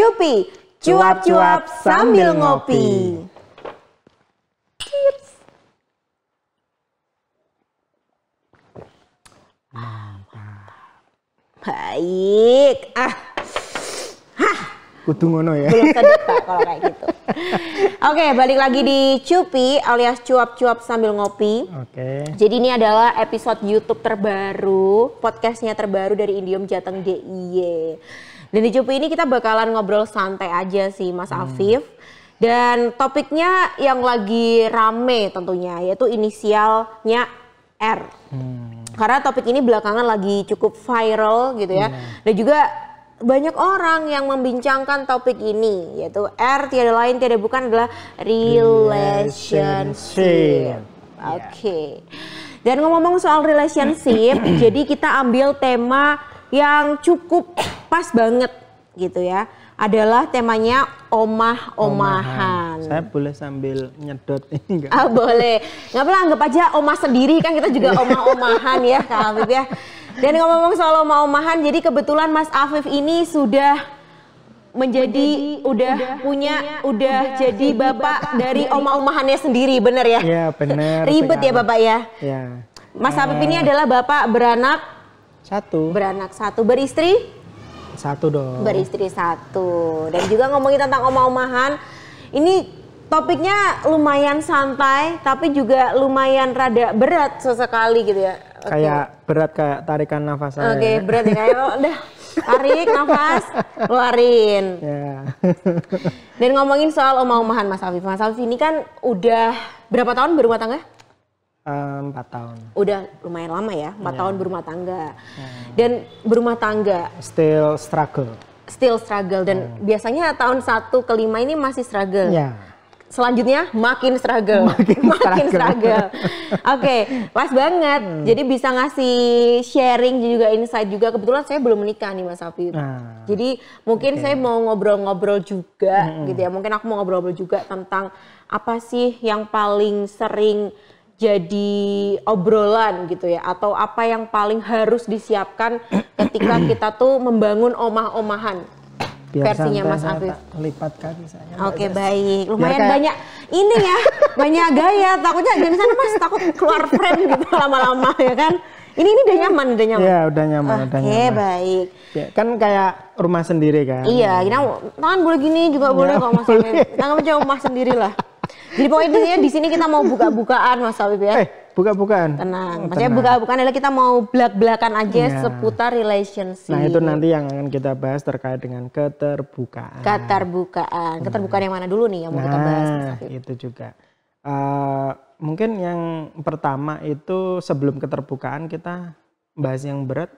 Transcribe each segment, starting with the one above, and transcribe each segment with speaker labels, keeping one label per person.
Speaker 1: Cupi, cuap-cuap sambil ngopi. Mantap. Baik. Ah.
Speaker 2: Hah. Kudu ngono ya. Belum sedek Pak kalau kayak gitu.
Speaker 1: Oke, balik lagi di Cupi alias cuap-cuap sambil ngopi.
Speaker 2: Oke. Jadi
Speaker 1: ini adalah episode YouTube terbaru, podcastnya terbaru dari Indium Jateng DIY. Dan di Cupi ini kita bakalan ngobrol santai aja sih Mas hmm. Afif. Dan topiknya yang lagi rame tentunya yaitu inisialnya R. Hmm. Karena topik ini belakangan lagi cukup viral gitu ya. Hmm. Dan juga banyak orang yang membincangkan topik ini yaitu R tiada lain tiada bukan adalah relationship. Iya. Oke. Okay. Dan ngomong-ngomong soal relationship, jadi kita ambil tema yang cukup pas banget gitu ya adalah temanya omah-omahan.
Speaker 2: Saya boleh sambil nyedot ini enggak? Ah,
Speaker 1: boleh. Enggak apa anggap aja omah sendiri kan kita juga iya. omah-omahan ya Kak Afif ya. Dan ngomong-ngomong soal omah-omahan, jadi kebetulan Mas Afif ini sudah menjadi, menjadi udah, udah punya, punya udah, udah jadi bapak, bapak dari omah-omahannya sendiri,
Speaker 2: bener ya? Iya bener. Ribet ya bapak ya? Iya. Mas Afif eh. ini adalah
Speaker 1: bapak beranak satu. Beranak satu. Beristri?
Speaker 2: Satu dong. Beristri
Speaker 1: satu. Dan juga ngomongin tentang oma-omahan. Ini topiknya lumayan santai tapi juga lumayan rada berat sesekali gitu ya. Okay. Kayak
Speaker 2: berat kayak tarikan nafas Oke, okay, berat ya kayak oh,
Speaker 1: udah tarik nafas, keluarin. Yeah. Dan ngomongin soal omah-omahan Mas Afif. Mas Afif ini kan udah berapa tahun berumah tangga?
Speaker 2: Eh, empat tahun.
Speaker 1: Udah lumayan lama ya, empat yeah. tahun berumah tangga. Iya. Dan berumah tangga.
Speaker 2: Still struggle.
Speaker 1: Still struggle dan hmm. biasanya tahun satu kelima ini masih struggle. Yeah. Selanjutnya makin struggle, makin, makin struggle. Oke, okay, pas banget. Hmm. Jadi bisa ngasih sharing juga insight juga. Kebetulan saya belum menikah nih Mas Afif. Nah, Jadi mungkin okay. saya mau ngobrol-ngobrol juga hmm. gitu ya. Mungkin aku mau ngobrol-ngobrol juga tentang apa sih yang paling sering jadi obrolan gitu ya atau apa yang paling harus disiapkan ketika kita tuh membangun omah-omahan versinya Mas Afif.
Speaker 2: Lipat kan misalnya. Oke, okay, baik. Lumayan Biarkan. banyak
Speaker 1: ini ya, banyak gaya. Takutnya jangan sana Mas, takut keluar frame gitu lama-lama ya kan. Ini ini udah nyaman, udah nyaman. Iya,
Speaker 2: udah nyaman, okay, Oke, baik. Ya, kan kayak rumah sendiri kan. Iya,
Speaker 1: kita tangan boleh gini juga ya, boleh kok Mas Afif. Tangan coba rumah sendiri lah. Jadi pokoknya di sini kita
Speaker 2: mau buka-bukaan Mas Habib ya. Eh, buka-bukaan.
Speaker 1: Tenang. Oh, Maksudnya buka-bukaan adalah kita mau belak-belakan aja ya. seputar relationship. Nah, itu nanti
Speaker 2: yang akan kita bahas terkait dengan keterbukaan.
Speaker 1: Keterbukaan. Nah. Keterbukaan yang mana dulu nih yang mau nah, kita bahas Mas
Speaker 2: nah, itu juga. Uh, mungkin yang pertama itu sebelum keterbukaan kita bahas yang berat.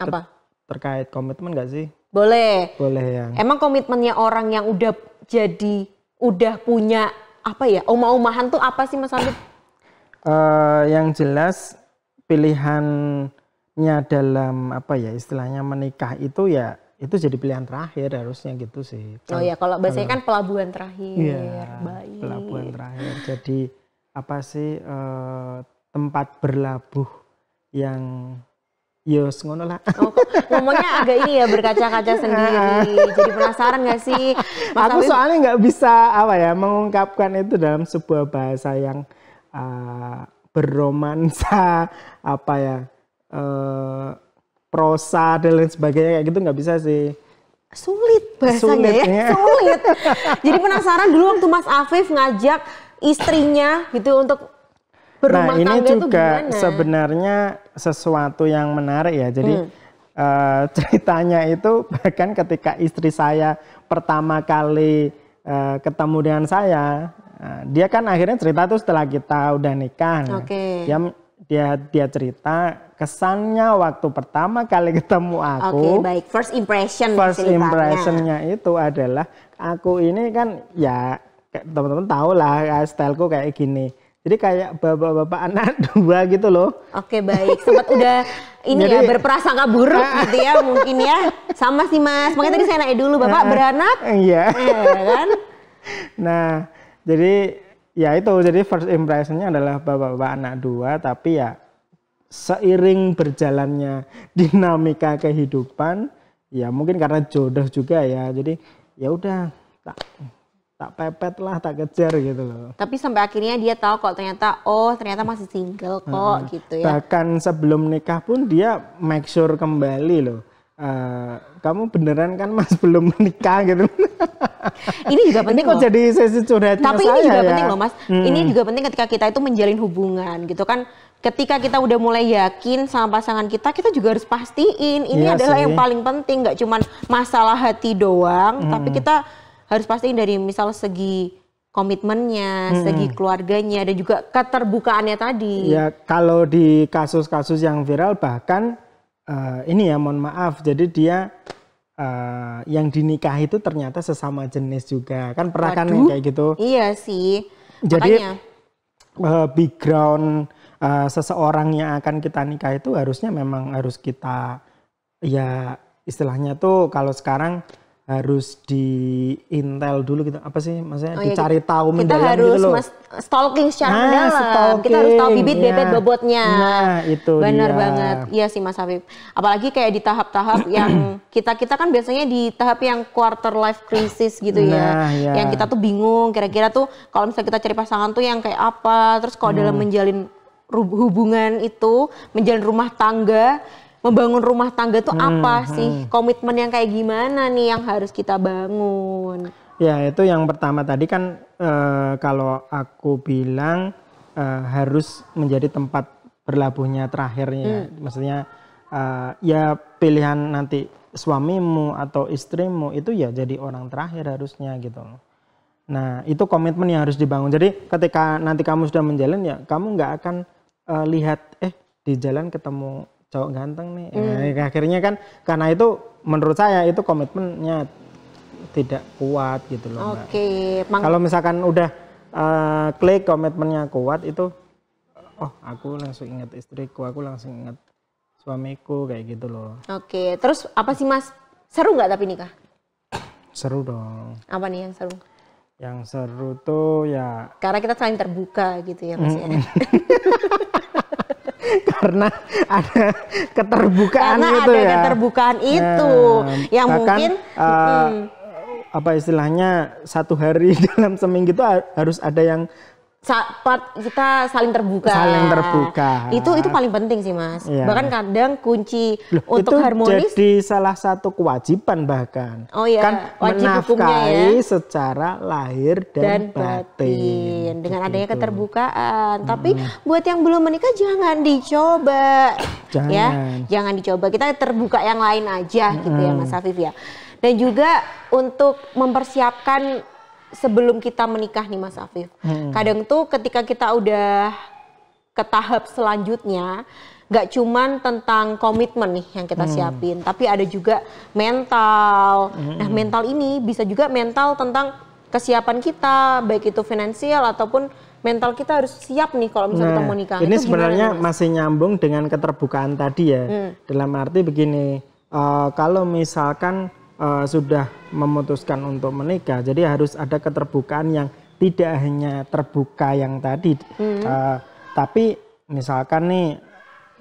Speaker 2: Apa? terkait komitmen gak sih?
Speaker 1: Boleh. Boleh ya. Emang komitmennya orang yang udah jadi udah punya apa ya oma-omahan tuh apa sih Mas Hamid? Uh,
Speaker 2: eh, yang jelas pilihannya dalam apa ya istilahnya menikah itu ya itu jadi pilihan terakhir harusnya gitu sih. Oh ya kalau biasanya kan pelabuhan terakhir. Iya, Baik. Pelabuhan terakhir. Jadi apa sih uh, tempat berlabuh yang Yos ngono lah. Oh,
Speaker 1: ngomongnya agak ini ya berkaca-kaca sendiri. Jadi penasaran gak sih? Mas Aku Habib? soalnya
Speaker 2: nggak bisa apa ya mengungkapkan itu dalam sebuah bahasa yang uh, ah, beromansa apa ya uh, prosa dan lain sebagainya kayak gitu nggak bisa sih sulit bahasanya sulit, ya.
Speaker 1: sulit jadi penasaran dulu waktu Mas Afif ngajak istrinya gitu untuk nah,
Speaker 2: berumah nah, ini tangga juga gimana? sebenarnya sesuatu yang menarik ya. Jadi hmm. uh, ceritanya itu bahkan ketika istri saya pertama kali uh, ketemu dengan saya, eh, dia kan akhirnya cerita tuh setelah kita udah nikah. Oke. Okay. Dia dia dia cerita kesannya waktu pertama kali ketemu aku. Oke, okay, baik.
Speaker 1: First impression First impressionnya
Speaker 2: itu adalah aku ini kan ya teman-teman tahu lah styleku kayak gini jadi kayak bapak-bapak anak dua gitu loh.
Speaker 1: Oke baik, sempat udah ini ya, Jadi, ya berprasangka buruk uh, gitu ya mungkin ya. Sama
Speaker 2: sih mas, makanya tadi saya naik dulu bapak uh, beranak. Iya. Eh, kan? Nah, jadi ya itu jadi first impressionnya adalah bapak-bapak anak dua tapi ya seiring berjalannya dinamika kehidupan ya mungkin karena jodoh juga ya jadi ya udah tak pepet lah, tak kejar gitu loh.
Speaker 1: Tapi sampai akhirnya dia tahu kok ternyata oh ternyata masih single kok hmm. gitu ya.
Speaker 2: Bahkan sebelum nikah pun dia make sure kembali loh. Uh, kamu beneran kan mas belum menikah gitu. ini juga penting. Ini kok loh. jadi sesi curhatnya Tapi saya ini juga ya. penting loh mas. Hmm. Ini juga
Speaker 1: penting ketika kita itu menjalin hubungan gitu kan. Ketika kita udah mulai yakin sama pasangan kita, kita juga harus pastiin ini iya adalah sih. yang paling penting. Gak cuman masalah hati doang, hmm. tapi kita harus pastiin dari misal segi komitmennya, hmm. segi keluarganya dan juga keterbukaannya tadi. Ya
Speaker 2: kalau di kasus-kasus yang viral bahkan uh, ini ya mohon maaf jadi dia uh, yang dinikah itu ternyata sesama jenis juga kan pernah kan kayak gitu.
Speaker 1: Iya sih.
Speaker 2: Jadi Makanya. Uh, background uh, seseorang yang akan kita nikah itu harusnya memang harus kita ya istilahnya tuh kalau sekarang harus di intel dulu gitu apa sih maksudnya oh, iya, dicari kita, tahu kita harus gitu loh. Mas,
Speaker 1: stalking secara nah, dalam stalking, kita harus tahu bibit ya. bebet bobotnya nah
Speaker 2: itu benar dia. banget
Speaker 1: iya sih Mas Habib apalagi kayak di tahap-tahap yang kita kita kan biasanya di tahap yang quarter life crisis gitu ya. nah, ya. ya yang kita tuh bingung kira-kira tuh kalau misalnya kita cari pasangan tuh yang kayak apa terus kalau hmm. dalam menjalin hubungan itu menjalin rumah tangga
Speaker 2: membangun rumah tangga tuh hmm, apa hmm. sih?
Speaker 1: Komitmen yang kayak gimana nih yang harus kita bangun?
Speaker 2: Ya itu yang pertama tadi kan e, kalau aku bilang e, harus menjadi tempat berlabuhnya terakhirnya, hmm. maksudnya e, ya pilihan nanti suamimu atau istrimu itu ya jadi orang terakhir harusnya gitu Nah, itu komitmen yang harus dibangun. Jadi, ketika nanti kamu sudah menjalin ya, kamu nggak akan e, lihat eh di jalan ketemu cowok ganteng nih. Hmm. Nah, ya, akhirnya kan karena itu menurut saya itu komitmennya tidak kuat gitu loh. Oke. Okay. Kalau misalkan udah uh, klik komitmennya kuat itu oh aku langsung ingat istriku, aku langsung ingat suamiku kayak gitu loh.
Speaker 1: Oke. Okay. Terus apa sih Mas? Seru nggak tapi nikah?
Speaker 2: Seru dong.
Speaker 1: Apa nih yang seru?
Speaker 2: Yang seru tuh ya
Speaker 1: karena kita saling terbuka gitu ya Mas mm -mm.
Speaker 2: karena ada keterbukaan karena itu ada ya. keterbukaan ya, itu ya, yang bahkan, mungkin uh, hmm. apa istilahnya satu hari dalam seminggu itu harus ada yang
Speaker 1: sa part kita saling terbuka. Saling terbuka. Itu itu paling penting sih mas. Ya. Bahkan kadang kunci Loh, untuk itu harmonis.
Speaker 2: Jadi salah satu kewajiban bahkan.
Speaker 1: Oh iya. Kan wajib menafkahi ya.
Speaker 2: secara lahir dan, dan batin. batin.
Speaker 1: Dengan gitu. adanya keterbukaan. Hmm. Tapi buat yang belum menikah jangan dicoba. jangan. Ya, jangan dicoba. Kita terbuka yang lain aja hmm. gitu ya mas Afif ya. Dan juga untuk mempersiapkan sebelum kita menikah nih Mas Afif. Hmm. Kadang tuh ketika kita udah ke tahap selanjutnya, nggak cuman tentang komitmen nih yang kita hmm. siapin, tapi ada juga mental. Hmm. Nah mental ini bisa juga mental tentang kesiapan kita, baik itu finansial ataupun mental kita harus siap nih kalau misalnya nah, kita mau nikah. Ini itu sebenarnya gimana,
Speaker 2: masih nyambung dengan keterbukaan tadi ya. Hmm. Dalam arti begini, uh, kalau misalkan uh, sudah memutuskan untuk menikah, jadi harus ada keterbukaan yang tidak hanya terbuka yang tadi, hmm. uh, tapi misalkan nih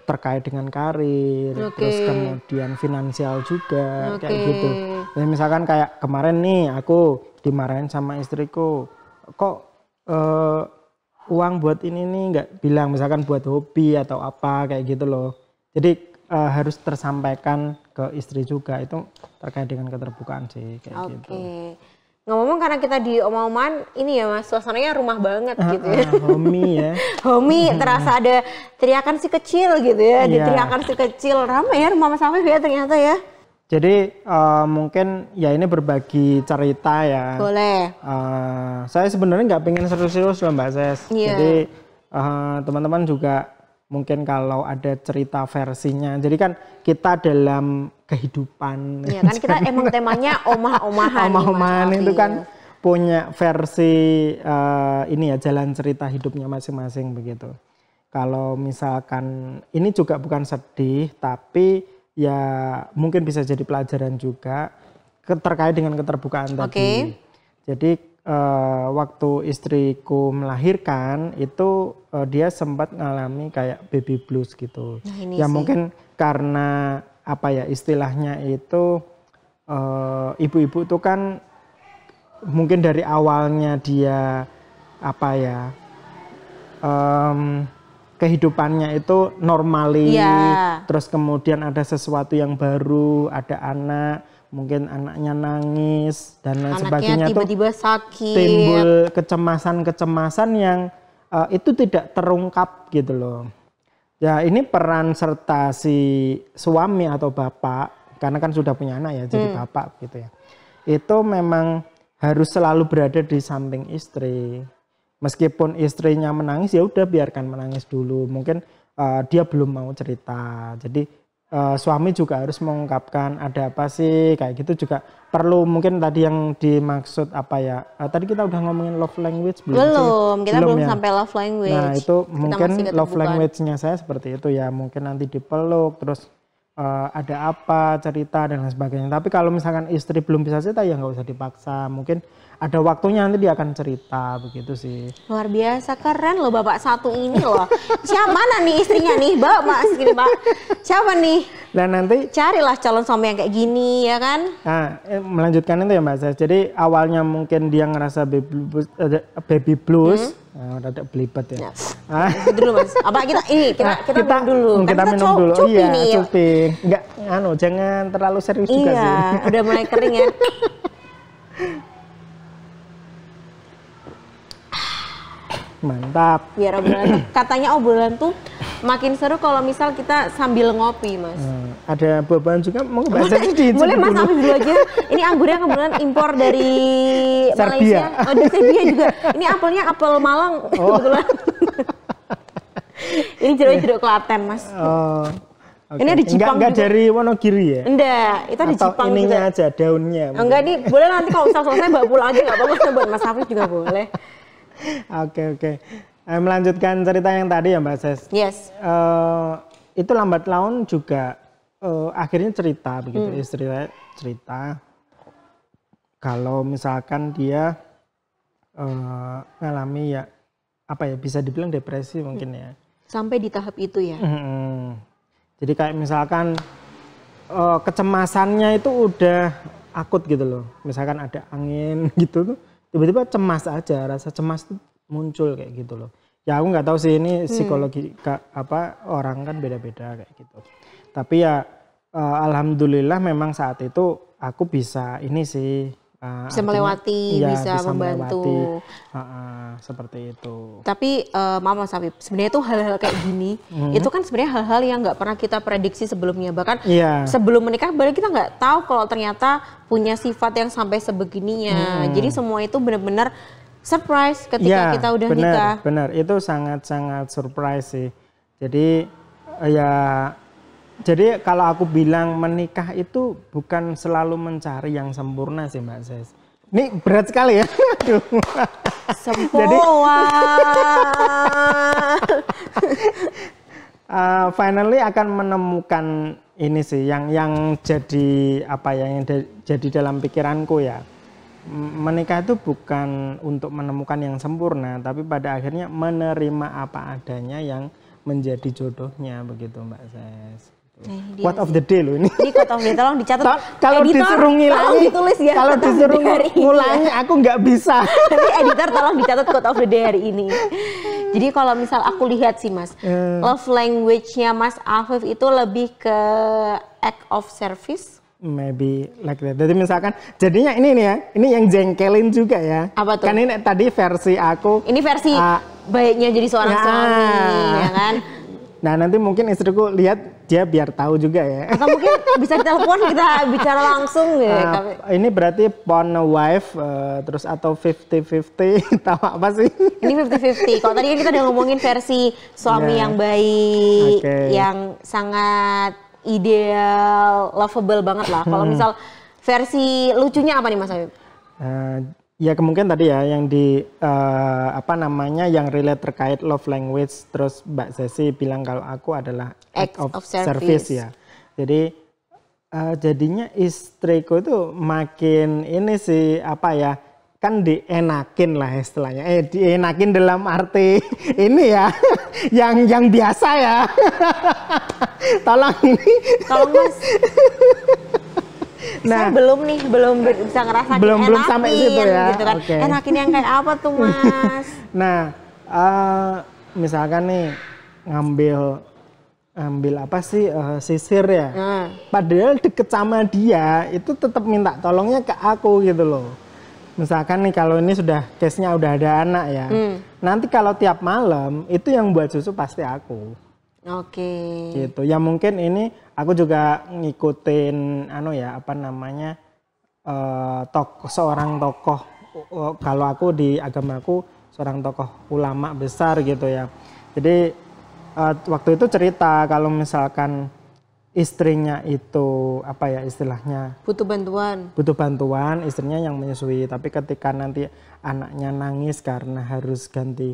Speaker 2: terkait dengan karir, okay. terus kemudian finansial juga okay. kayak gitu. Jadi ya, misalkan kayak kemarin nih aku dimarahin sama istriku, kok uh, uang buat ini nih nggak bilang misalkan buat hobi atau apa kayak gitu loh. Jadi uh, harus tersampaikan ke istri juga itu terkait dengan keterbukaan sih kayak okay. gitu.
Speaker 1: Ngomong-ngomong karena kita di omongan ini ya mas, suasananya rumah banget uh, gitu ya. Uh,
Speaker 2: homi ya.
Speaker 1: homi terasa ada teriakan si kecil gitu ya, yeah. teriakan si kecil. Ramai ya rumah sama Afif ya ternyata ya.
Speaker 2: Jadi uh, mungkin ya ini berbagi cerita ya. Boleh. Uh, saya sebenarnya nggak pengen serius-serius loh Mbak Ses. Yeah. Jadi teman-teman uh, teman -teman juga mungkin kalau ada cerita versinya. Jadi kan kita dalam kehidupan. Iya kan kita emang temanya
Speaker 1: omah-omahan. Omah-omahan itu iya. kan
Speaker 2: punya versi uh, ini ya jalan cerita hidupnya masing-masing begitu. Kalau misalkan ini juga bukan sedih tapi ya mungkin bisa jadi pelajaran juga terkait dengan keterbukaan okay. tadi. Jadi uh, waktu istriku melahirkan itu uh, dia sempat mengalami kayak baby blues gitu. Nah, ini ya sih. mungkin karena apa ya istilahnya itu ibu eh, ibu-ibu itu kan mungkin dari awalnya dia apa ya um, kehidupannya itu normali, yeah. terus kemudian ada sesuatu yang baru, ada anak mungkin anaknya nangis dan lain anaknya sebagainya tiba-tiba
Speaker 1: sakit timbul
Speaker 2: kecemasan-kecemasan yang uh, itu tidak terungkap gitu loh. Ya ini peran serta si suami atau bapak karena kan sudah punya anak ya jadi hmm. bapak gitu ya. Itu memang harus selalu berada di samping istri. Meskipun istrinya menangis ya udah biarkan menangis dulu. Mungkin uh, dia belum mau cerita. Jadi e, suami juga harus mengungkapkan ada apa sih kayak gitu juga perlu mungkin tadi yang dimaksud apa ya e, tadi kita udah ngomongin love language belum belum sih? kita belum, ya? sampai
Speaker 1: love language nah itu kita mungkin love language-nya
Speaker 2: saya seperti itu ya mungkin nanti dipeluk terus e, ada apa cerita dan lain sebagainya tapi kalau misalkan istri belum bisa cerita ya nggak usah dipaksa mungkin ada waktunya nanti dia akan cerita begitu sih.
Speaker 1: Luar biasa keren loh bapak satu ini loh. Siapa mana nih istrinya nih bapak mas gini pak. Siapa nih? Dan nanti carilah calon suami yang kayak gini ya kan?
Speaker 2: Nah eh, melanjutkan itu ya mbak Jadi awalnya mungkin dia ngerasa baby blues, hmm? Nah, ada belibet ya. Nah, ah.
Speaker 1: dulu mas. Apa kita ini kita nah, kita, kita minum dulu. Hmm, kan kita, kita minum dulu. Cupi iya, nih. Ya.
Speaker 2: cupi. Enggak, anu jangan terlalu serius iya, juga sih. Iya, udah mulai kering ya. Mantap.
Speaker 1: Biar obrolan katanya obrolan tuh makin seru kalau misal kita sambil ngopi, Mas.
Speaker 2: Hmm, ada beban juga mau bahasa di Boleh Mas ambil dulu aja.
Speaker 1: Ini anggurnya kebetulan impor dari Serbia. Malaysia. Oh, dari Serbia juga. Ini apelnya apel Malang oh. kebetulan. Gitu ini jeruk-jeruk iya. Klaten, Mas.
Speaker 2: Oh. Okay. Ini ada Jepang enggak, enggak dari Wonogiri ya?
Speaker 1: Enggak, itu ada Atau Jepang ininya juga.
Speaker 2: aja, daunnya.
Speaker 1: Enggak, nih boleh nanti kalau usah selesai bawa pulang aja enggak apa-apa buat Mas Hafiz juga boleh
Speaker 2: oke oke. Eh, melanjutkan cerita yang tadi ya Mbak Ses. Yes. Uh, itu lambat laun juga uh, akhirnya cerita begitu hmm. istri cerita kalau misalkan dia uh, ya apa ya bisa dibilang depresi mungkin ya.
Speaker 1: Sampai di tahap itu ya.
Speaker 2: Hmm. Jadi kayak misalkan uh, kecemasannya itu udah akut gitu loh. Misalkan ada angin gitu tuh tiba-tiba cemas aja rasa cemas tuh muncul kayak gitu loh ya aku nggak tahu sih ini hmm. psikologi hmm. apa orang kan beda-beda kayak gitu tapi ya uh, alhamdulillah memang saat itu aku bisa ini sih bisa melewati, iya, bisa, bisa membantu. Melewati, uh, uh, seperti itu.
Speaker 1: Tapi uh, eh, Mama sapi sebenarnya itu hal-hal kayak gini, -hmm. itu kan sebenarnya hal-hal yang nggak pernah kita prediksi sebelumnya. Bahkan yeah. sebelum menikah, baru kita nggak tahu kalau ternyata punya sifat yang sampai sebegininya. Mm. Jadi semua itu benar-benar surprise ketika yeah, kita udah bener, nikah.
Speaker 2: Benar, itu sangat-sangat surprise sih. Jadi ya jadi kalau aku bilang menikah itu bukan selalu mencari yang sempurna sih Mbak Ses. Ini berat sekali ya. Sempurna. Jadi, uh, finally akan menemukan ini sih yang yang jadi apa ya yang de, jadi dalam pikiranku ya. Menikah itu bukan untuk menemukan yang sempurna, tapi pada akhirnya menerima apa adanya yang menjadi jodohnya begitu Mbak Ses. Nih, eh, What of the day loh ini. Ini
Speaker 1: quote of the day, tolong dicatat. Tol kalau editor, disuruh ngilangi, ditulis ya. Kalau disuruh ngulangi,
Speaker 2: aku nggak bisa. Tapi
Speaker 1: editor tolong dicatat quote of the day hari ini. Jadi kalau misal aku lihat sih mas,
Speaker 2: hmm. love
Speaker 1: language-nya mas Afif itu lebih ke act of service.
Speaker 2: Maybe like that. Jadi misalkan, jadinya ini nih ya, ini yang jengkelin juga ya. Apa tuh? Kan ini tadi versi aku. Ini versi uh, baiknya jadi seorang ya. suami, ya kan? Nah nanti mungkin istriku lihat aja biar tahu juga ya. Eh, atau
Speaker 1: mungkin bisa telepon kita bicara langsung ya. Uh,
Speaker 2: ini berarti pon wife uh, terus atau 50-50 tahu apa sih?
Speaker 1: Ini 50-50. Kalau tadi kan kita udah ngomongin versi suami yeah. yang baik, okay. yang sangat ideal, lovable banget lah. Kalau hmm. misal versi lucunya apa nih Mas Habib?
Speaker 2: Uh, Ya kemungkinan tadi ya yang di uh, apa namanya yang relate terkait love language terus Mbak Sesi bilang kalau aku adalah act, of, of service. service ya. Jadi uh, jadinya istriku itu makin ini sih apa ya kan dienakin lah istilahnya. Eh dienakin dalam arti ini ya yang yang biasa ya. Tolong ini.
Speaker 1: Tolong Mas nah, saya belum nih belum bisa ngerasain belum enakin, belum sampai situ ya gitu kan. okay. enakin yang kayak apa tuh mas
Speaker 2: nah uh, misalkan nih ngambil ambil apa sih uh, sisir ya hmm. padahal deket sama dia itu tetap minta tolongnya ke aku gitu loh misalkan nih kalau ini sudah case nya udah ada anak ya hmm. nanti kalau tiap malam itu yang buat susu pasti aku
Speaker 1: oke okay.
Speaker 2: gitu ya mungkin ini aku juga ngikutin anu ya apa namanya uh, tokoh seorang tokoh uh, kalau aku di agamaku seorang tokoh ulama besar gitu ya. Jadi uh, waktu itu cerita kalau misalkan istrinya itu apa ya istilahnya
Speaker 1: butuh bantuan
Speaker 2: butuh bantuan istrinya yang menyusui tapi ketika nanti anaknya nangis karena harus ganti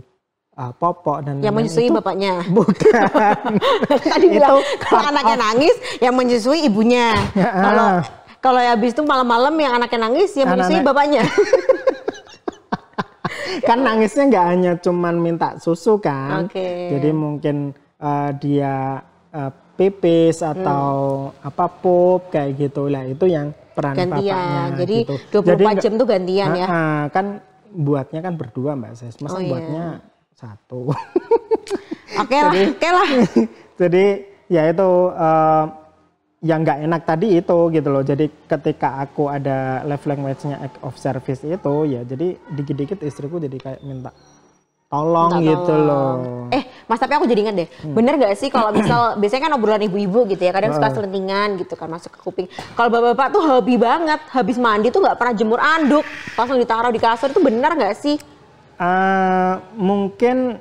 Speaker 2: uh, popok dan yang menyusui itu,
Speaker 1: bapaknya
Speaker 2: bukan
Speaker 1: tadi itu bilang kalau anaknya nangis yang menyusui ibunya kalau ah. kalau habis itu malam-malam yang anaknya nangis yang Anak -anak. menyusui
Speaker 2: bapaknya kan nangisnya nggak hanya cuman minta susu kan okay. jadi mungkin uh, dia uh, pipis atau hmm. apa pop kayak gitu lah itu yang peran gantian. bapaknya jadi
Speaker 1: gitu. 24 jadi, jam tuh gantian ya
Speaker 2: uh, kan buatnya kan berdua mbak saya oh, iya. buatnya satu. Oke lah, oke lah. jadi ya itu uh, yang nggak enak tadi itu gitu loh. Jadi ketika aku ada love language-nya act of service itu ya jadi dikit-dikit istriku jadi kayak minta tolong Minta gitu tolong. loh. Eh,
Speaker 1: Mas tapi aku jadi ingat deh. Hmm. Bener gak sih kalau misal biasanya kan obrolan ibu-ibu gitu ya, kadang oh. suka selentingan gitu kan masuk ke kuping. Kalau bapak-bapak tuh hobi banget, habis mandi tuh nggak pernah jemur anduk, langsung ditaruh di kasur itu bener gak sih?
Speaker 2: Uh, mungkin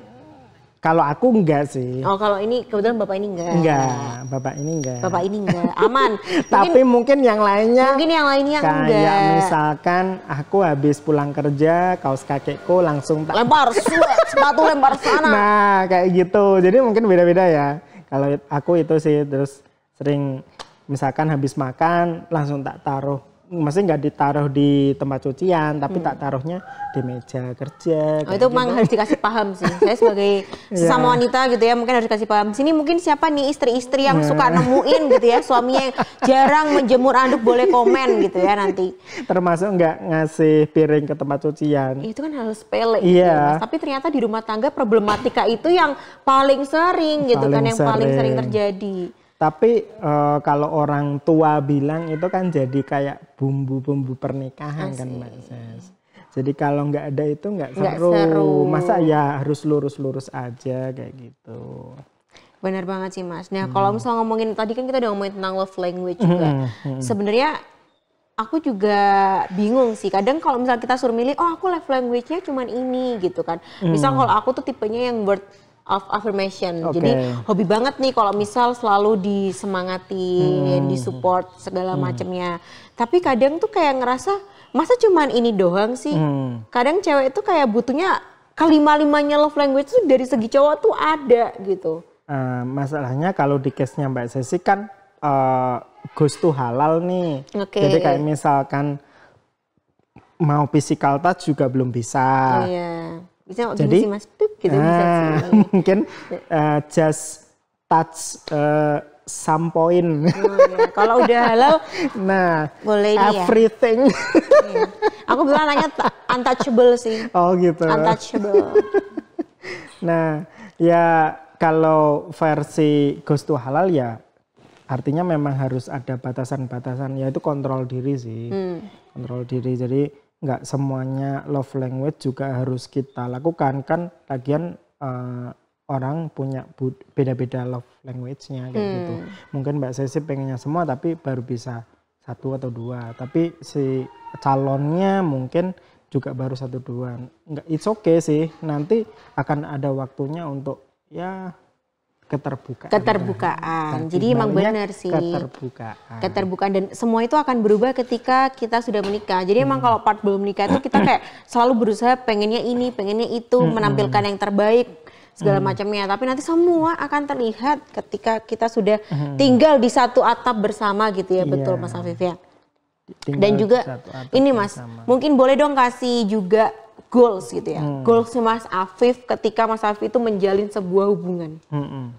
Speaker 2: kalau aku enggak sih. Oh,
Speaker 1: kalau ini kebetulan bapak ini enggak.
Speaker 2: Enggak, bapak ini enggak. Bapak ini
Speaker 1: enggak, aman. mungkin, Tapi mungkin yang lainnya. Mungkin yang lainnya kayak enggak. Kayak
Speaker 2: misalkan aku habis pulang kerja, kaos kakekku langsung tak
Speaker 1: lempar, sepatu lempar
Speaker 2: sana. Nah, kayak gitu. Jadi mungkin beda-beda ya. Kalau aku itu sih terus sering misalkan habis makan langsung tak taruh maksudnya nggak ditaruh di tempat cucian tapi hmm. tak taruhnya di meja kerja oh, itu gitu. memang harus
Speaker 1: kan. dikasih paham sih saya sebagai iya. sesama yeah. wanita gitu ya mungkin harus dikasih paham sini mungkin siapa nih istri-istri yang yeah. suka nemuin gitu ya suaminya jarang menjemur anduk boleh komen gitu ya
Speaker 2: nanti termasuk nggak ngasih piring ke tempat cucian iya,
Speaker 1: itu kan hal sepele yeah. gitu iya. tapi ternyata di rumah tangga problematika itu yang paling sering gitu kan, paling kan yang paling sering terjadi
Speaker 2: tapi e, kalau orang tua bilang itu kan jadi kayak bumbu-bumbu pernikahan Asik. kan Mbak Ses. Jadi kalau nggak ada itu nggak seru. seru. Masa ya harus lurus-lurus aja kayak gitu.
Speaker 1: Benar banget sih Mas. Nah hmm. kalau misalnya ngomongin tadi kan kita udah ngomongin tentang love language hmm, juga. Hmm, hmm. Sebenarnya aku juga bingung sih. Kadang kalau misalnya kita suruh milih, oh aku love language-nya cuma ini gitu kan. Hmm. Misal hmm. kalau aku tuh tipenya yang word of affirmation. Okay. Jadi hobi banget nih kalau misal selalu disemangati, hmm. disupport segala hmm. macamnya. Tapi kadang tuh kayak ngerasa masa cuman ini doang sih. Hmm. Kadang cewek itu kayak butuhnya kelima-limanya love language tuh dari segi cowok tuh ada gitu.
Speaker 2: Uh, masalahnya kalau di case-nya Mbak Sesi kan uh, eh, gus tuh halal nih. Okay. Jadi kayak misalkan mau physical touch juga belum bisa.
Speaker 1: Yeah bisa jadi ah, sih mas, Pip, gitu, bisa sih.
Speaker 2: mungkin uh, just touch uh, some point. oh, ya. Kalau udah halal, nah boleh ya. everything. Ya. Aku bilang nanya untouchable sih. Oh gitu.
Speaker 1: Untouchable.
Speaker 2: nah, ya kalau versi Ghost to Halal ya artinya memang harus ada batasan-batasan yaitu kontrol diri sih. Hmm. Kontrol diri. Jadi nggak semuanya love language juga harus kita lakukan kan lagian uh, orang punya beda-beda love language-nya kayak hmm. gitu mungkin mbak Sesi pengennya semua tapi baru bisa satu atau dua tapi si calonnya mungkin juga baru satu dua nggak it's okay sih nanti akan ada waktunya untuk ya keterbukaan.
Speaker 1: Keterbukaan. Jadi emang benar sih. Keterbukaan. Keterbukaan dan semua itu akan berubah ketika kita sudah menikah. Jadi hmm. emang kalau part belum menikah itu kita kayak selalu berusaha pengennya ini, pengennya itu, hmm. menampilkan yang terbaik segala hmm. macamnya. Tapi nanti semua akan terlihat ketika kita sudah hmm. tinggal di satu atap bersama gitu ya, iya. betul Mas Afif ya. Tinggal dan juga ini Mas, bersama. mungkin boleh dong kasih juga goals gitu ya. Hmm. Goalsnya Mas Afif ketika Mas Afif itu menjalin sebuah hubungan.
Speaker 2: Hmm,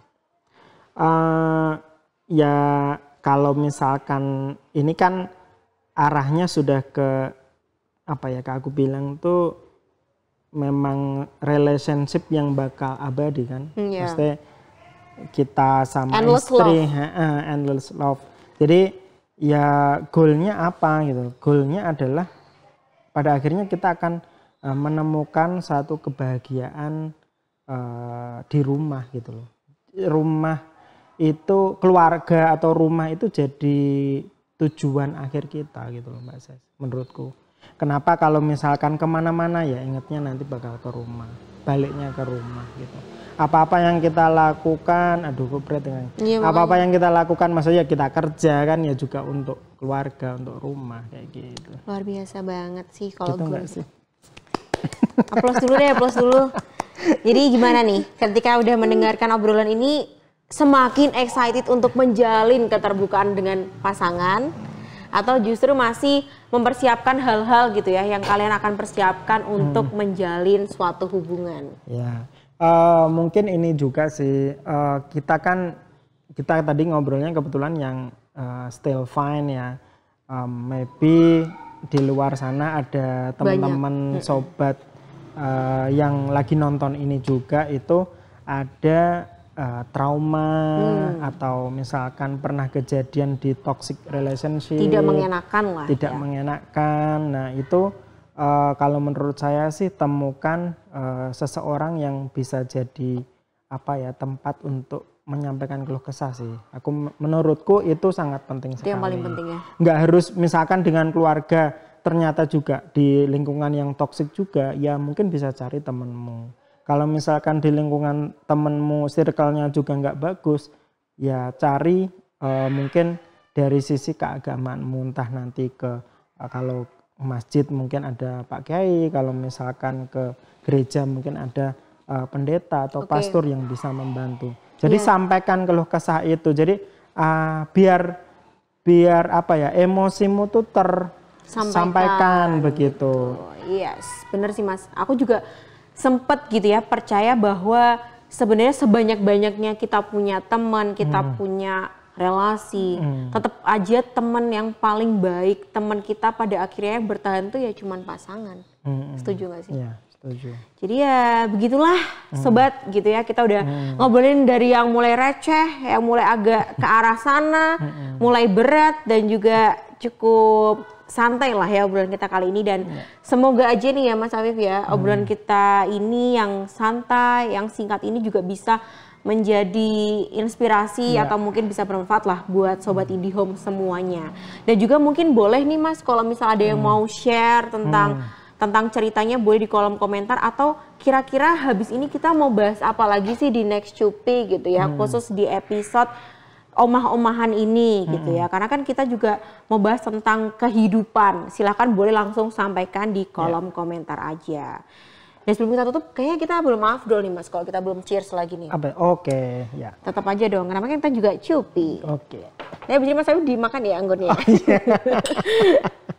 Speaker 2: Uh, ya kalau misalkan ini kan arahnya sudah ke apa ya kak aku bilang tuh memang relationship yang bakal abadi kan. Hmm, yeah. Maksudnya kita sama endless istri, love. Uh, endless love. Jadi ya goalnya apa gitu? Goalnya adalah pada akhirnya kita akan Eh, menemukan satu kebahagiaan uh, di rumah gitu loh. Rumah itu keluarga atau rumah itu jadi tujuan akhir kita gitu loh Mbak Ses, menurutku. Kenapa kalau misalkan kemana-mana ya ingatnya nanti bakal ke rumah, baliknya ke rumah gitu. Apa-apa yang kita lakukan, aduh gue berat dengan. Ya, iya, Apa-apa yang kita lakukan, maksudnya kita kerja kan ya juga untuk keluarga, untuk rumah kayak gitu.
Speaker 1: Luar biasa banget sih kalau gitu gue. Sih? Aplos dulu deh, plus dulu. Jadi gimana nih ketika udah mendengarkan obrolan ini semakin excited untuk menjalin keterbukaan dengan pasangan atau justru masih mempersiapkan hal-hal gitu ya yang kalian akan persiapkan untuk hmm. menjalin suatu hubungan.
Speaker 2: Ya. Uh, mungkin ini juga sih uh, kita kan kita tadi ngobrolnya kebetulan yang uh, still fine ya. Um, maybe di luar sana ada teman-teman sobat uh, yang lagi nonton ini juga itu ada uh, trauma hmm. atau misalkan pernah kejadian di toxic relationship tidak mengenakan lah tidak ya. mengenakan nah itu uh, kalau menurut saya sih temukan uh, seseorang yang bisa jadi apa ya tempat untuk menyampaikan keluh kesah sih. Aku menurutku itu sangat penting sekali. Itu yang paling penting ya. Enggak harus misalkan dengan keluarga ternyata juga di lingkungan yang toksik juga, ya mungkin bisa cari temenmu. Kalau misalkan di lingkungan temenmu circle-nya juga enggak bagus, ya cari uh, mungkin dari sisi keagamaan muntah nanti ke uh, kalau masjid mungkin ada Pak Kiai, kalau misalkan ke gereja mungkin ada uh, pendeta atau okay. pastor yang bisa membantu jadi yeah. sampaikan keluh kesah itu. Jadi uh, biar biar apa ya emosimu tuh ter sampaikan, begitu.
Speaker 1: Iya, yes, benar sih Mas. Aku juga sempet gitu ya percaya bahwa sebenarnya sebanyak-banyaknya kita punya teman, kita hmm. punya relasi, hmm. tetap aja teman yang paling baik, teman kita pada akhirnya yang bertahan tuh ya cuman pasangan. Hmm. Setuju gak sih? Yeah. Setuju. Jadi ya begitulah hmm. sobat gitu ya kita udah hmm. ngobrolin dari yang mulai receh, yang mulai agak ke arah sana, hmm. mulai berat dan juga cukup santai lah ya obrolan kita kali ini dan hmm. semoga aja nih ya Mas Afif ya hmm. obrolan kita ini yang santai, yang singkat ini juga bisa menjadi inspirasi ya. atau mungkin bisa bermanfaat lah buat sobat hmm. IndiHome semuanya. Dan juga mungkin boleh nih Mas kalau misal ada yang hmm. mau share tentang hmm tentang ceritanya boleh di kolom komentar atau kira-kira habis ini kita mau bahas apa lagi sih di next cupi gitu ya hmm. khusus di episode omah-omahan ini hmm. gitu ya. Hmm. Karena kan kita juga mau bahas tentang kehidupan. Silahkan boleh langsung sampaikan di ya. kolom yeah. komentar aja. Dan sebelum kita tutup, kayaknya kita belum maaf dulu nih mas. Kalau kita belum cheers lagi nih. Oke,
Speaker 2: okay, ya.
Speaker 1: Tetap aja dong, kenapa kan kita juga cupi. Oke. Okay. Nah, ya mas saya dimakan ya anggurnya. Oh, yeah.